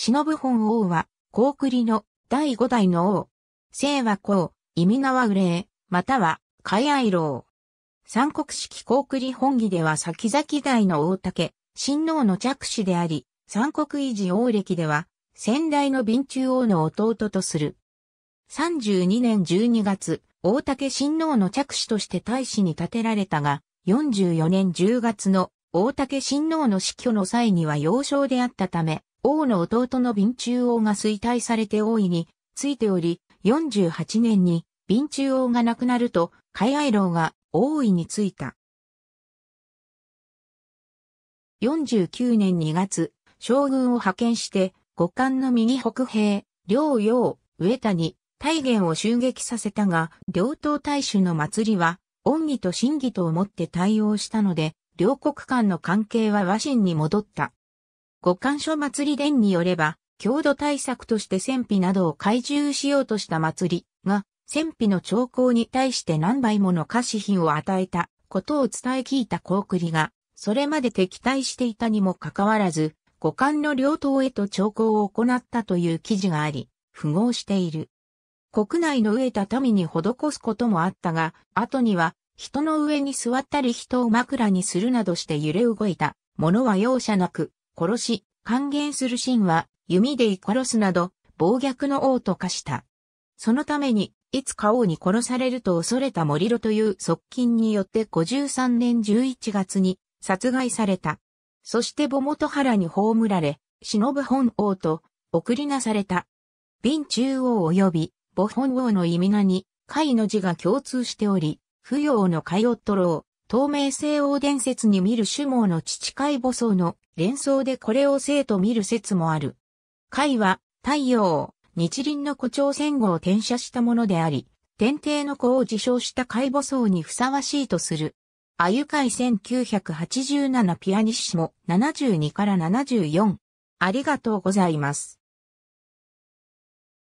忍本王は、高栗の第五代の王。姓は公、意味名は憂霊、または、海愛郎。三国式高栗本義では先々代の大竹、親王の着手であり、三国維持王歴では、先代の備中王の弟とする。32年12月、大竹親王の着手として大使に立てられたが、44年10月の大竹親王の死去の際には幼少であったため、王の弟の貧中王が衰退されて王位についており、48年に貧中王が亡くなると、海外老が王位についた。49年2月、将軍を派遣して、五冠の右北平、両陽、上谷、大元を襲撃させたが、両党大衆の祭りは、恩義と真義と思って対応したので、両国間の関係は和親に戻った。五感所祭り伝によれば、郷土対策として戦費などを懐柔しようとした祭りが、戦費の兆候に対して何倍もの菓子品を与えたことを伝え聞いた高栗が、それまで敵対していたにもかかわらず、五感の両党へと兆候を行ったという記事があり、符合している。国内の飢えた民に施すこともあったが、後には、人の上に座ったり人を枕にするなどして揺れ動いた、ものは容赦なく、殺し、還元するンは、弓でイす。ロスなど、暴虐の王と化した。そのために、いつか王に殺されると恐れた森リロという側近によって53年11月に殺害された。そして母元原に葬られ、忍ぶ本王と送りなされた。瓶中王及び、母本王の意味名に、貝の字が共通しており、不要の貝夫郎、透明性王伝説に見る主毛の父海母層の連想でこれを生と見る説もある。海は太陽、日輪の誇張戦後を転写したものであり、天帝の子を自称した海母層にふさわしいとする。あゆかい1987ピアニッシモ72から74。ありがとうございます。